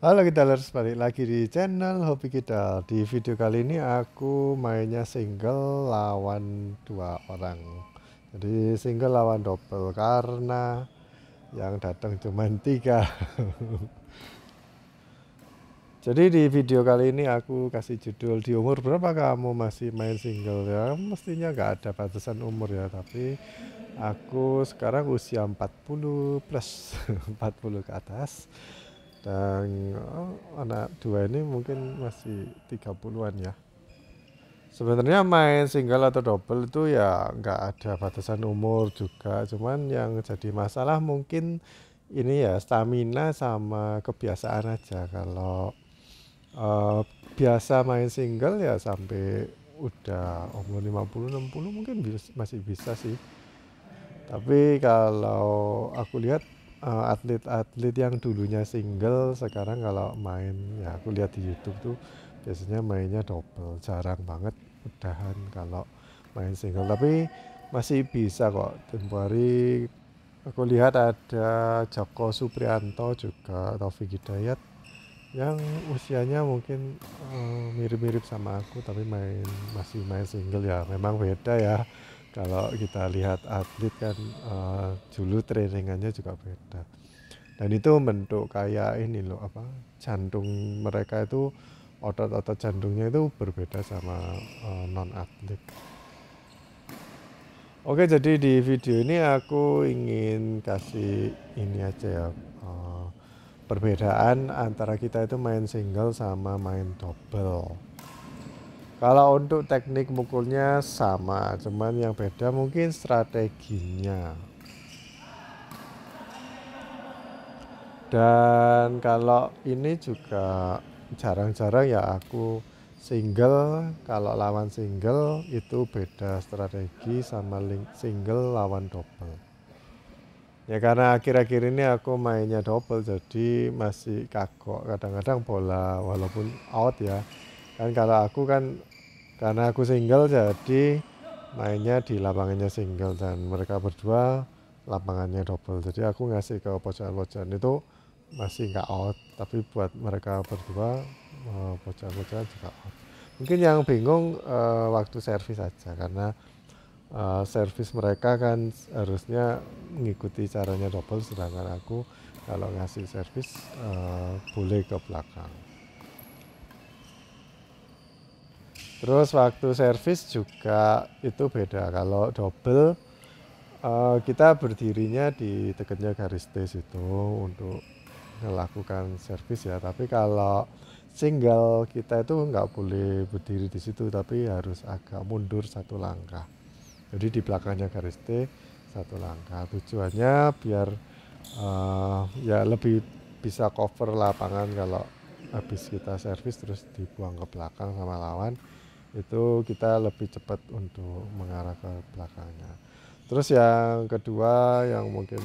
Halo kita harus balik lagi di channel Hobi Kita Di video kali ini aku mainnya single lawan dua orang Jadi single lawan double karena yang datang cuma tiga Jadi di video kali ini aku kasih judul di umur berapa kamu masih main single ya Mestinya nggak ada batasan umur ya Tapi aku sekarang usia 40 plus 40 ke atas dan oh, anak dua ini mungkin masih 30-an ya sebenarnya main single atau double itu ya nggak ada batasan umur juga cuman yang jadi masalah mungkin ini ya stamina sama kebiasaan aja kalau uh, biasa main single ya sampai udah umur 50 60 mungkin bisa, masih bisa sih tapi kalau aku lihat Eh, atlet-atlet uh, yang dulunya single sekarang kalau main ya aku lihat di YouTube tuh biasanya mainnya double jarang banget mudahan kalau main single tapi masih bisa kok tempo hari aku lihat ada Joko Suprianto juga Taufik Hidayat yang usianya mungkin eh, mirip-mirip uh, mirip -mirip sama aku tapi main masih main single ya memang beda ya kalau kita lihat atlet kan uh, dulu trainingannya juga beda dan itu bentuk kayak ini loh apa jantung mereka itu otot-otot jantungnya itu berbeda sama uh, eh, non atlet oke jadi di video ini aku ingin kasih ini aja ya uh, perbedaan antara kita itu main single sama main double kalau untuk teknik mukulnya sama, cuman yang beda mungkin strateginya. Dan kalau ini juga jarang-jarang ya aku single, kalau lawan single itu beda strategi sama single lawan double. Ya karena akhir-akhir ini aku mainnya double jadi masih kagok kadang-kadang bola walaupun out ya. Kan kalau aku kan karena aku single jadi mainnya di lapangannya single dan mereka berdua lapangannya double jadi aku ngasih ke pojokan-pojokan itu masih nggak out tapi buat mereka berdua eh, pojokan-pojokan juga out mungkin yang bingung uh, waktu servis aja karena uh, servis mereka kan harusnya mengikuti caranya double sedangkan aku kalau ngasih servis uh, boleh ke belakang Terus waktu servis juga itu beda. Kalau double uh, kita berdirinya di dekatnya garis T itu untuk melakukan servis ya. Tapi kalau single kita itu nggak boleh berdiri di situ, tapi harus agak mundur satu langkah. Jadi di belakangnya garis T satu langkah. Tujuannya biar uh, ya lebih bisa cover lapangan kalau habis kita servis terus dibuang ke belakang sama lawan itu kita lebih cepat untuk mengarah ke belakangnya. Terus yang kedua yang mungkin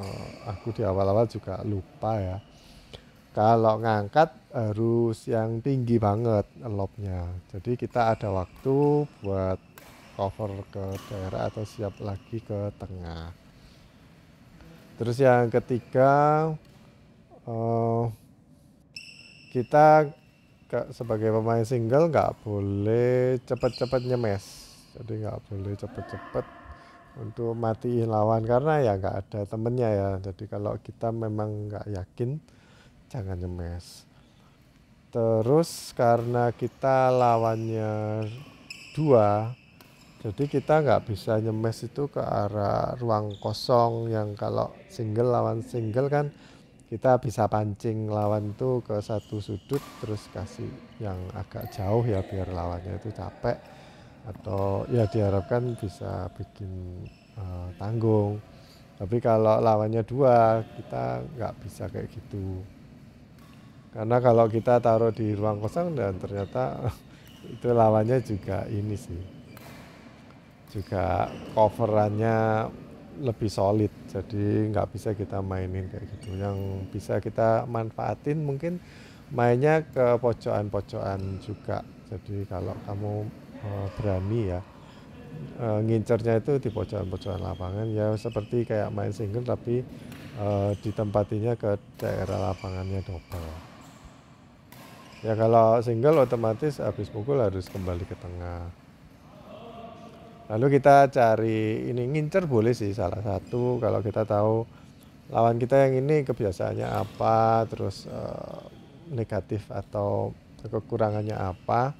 uh, aku di awal-awal juga lupa ya. Kalau ngangkat harus yang tinggi banget lobnya. Jadi kita ada waktu buat cover ke daerah atau siap lagi ke tengah. Terus yang ketiga uh, kita sebagai pemain single nggak boleh cepet-cepet nyemes jadi nggak boleh cepet-cepet untuk matiin lawan karena ya nggak ada temennya ya jadi kalau kita memang nggak yakin jangan nyemes terus karena kita lawannya dua jadi kita nggak bisa nyemes itu ke arah ruang kosong yang kalau single lawan single kan kita bisa pancing lawan itu ke satu sudut terus kasih yang agak jauh ya biar lawannya itu capek atau ya diharapkan bisa bikin uh, tanggung tapi kalau lawannya dua kita nggak bisa kayak gitu karena kalau kita taruh di ruang kosong dan ternyata itu lawannya juga ini sih juga coverannya lebih solid jadi nggak bisa kita mainin kayak gitu yang bisa kita manfaatin mungkin mainnya ke pojokan-pojokan juga jadi kalau kamu uh, berani ya uh, ngincernya itu di pojokan-pojokan lapangan ya seperti kayak main single tapi uh, ditempatinya ke daerah lapangannya double ya kalau single otomatis habis pukul harus kembali ke tengah lalu kita cari ini ngincer boleh sih salah satu kalau kita tahu lawan kita yang ini kebiasaannya apa terus uh, negatif atau kekurangannya apa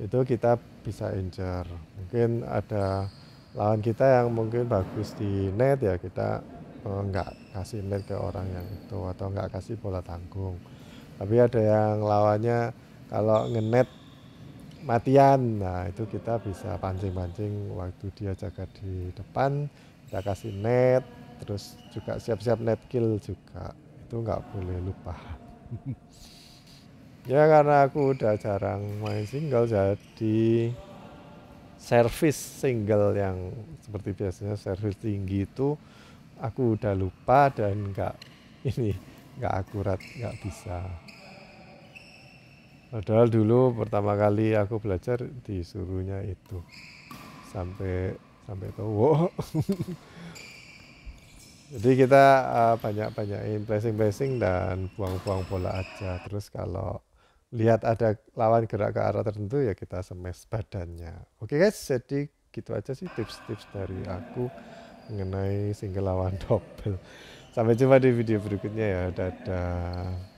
itu kita bisa incer mungkin ada lawan kita yang mungkin bagus di net ya kita uh, nggak kasih net ke orang yang itu atau nggak kasih bola tanggung tapi ada yang lawannya kalau ngenet matian. Nah, itu kita bisa pancing-pancing waktu dia jaga di depan, kita kasih net, terus juga siap-siap net kill juga. Itu nggak boleh lupa. ya karena aku udah jarang main single jadi service single yang seperti biasanya service tinggi itu aku udah lupa dan nggak ini nggak akurat nggak bisa Padahal dulu pertama kali aku belajar disuruhnya itu sampai sampai tahu. Jadi kita uh, eh, banyak-banyakin blessing-blessing dan buang-buang bola aja. Terus kalau lihat ada lawan gerak ke arah tertentu ya kita semes badannya. Oke guys, jadi gitu aja sih tips-tips dari aku mengenai single lawan double. Sampai jumpa di video berikutnya ya. Dadah.